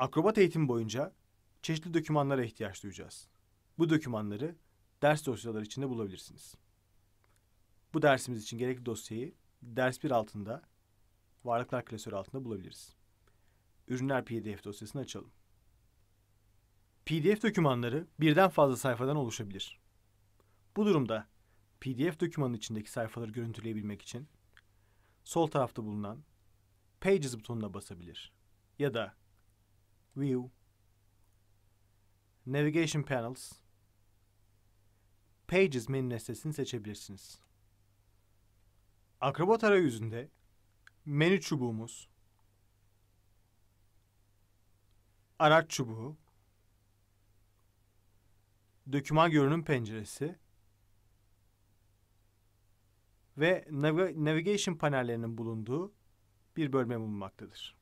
Akrobat eğitim boyunca çeşitli dokümanlara ihtiyaç duyacağız. Bu dokümanları ders dosyaları içinde bulabilirsiniz. Bu dersimiz için gerekli dosyayı ders 1 altında varlıklar klasörü altında bulabiliriz. Ürünler PDF dosyasını açalım. PDF dokümanları birden fazla sayfadan oluşabilir. Bu durumda PDF dokümanın içindeki sayfaları görüntüleyebilmek için sol tarafta bulunan Pages butonuna basabilir ya da View, Navigation Panels, Pages menü nesnesini seçebilirsiniz. Akrobat arayüzünde menü çubuğumuz, araç çubuğu, döküman görünüm penceresi ve Navigation panellerinin bulunduğu bir bölme bulunmaktadır.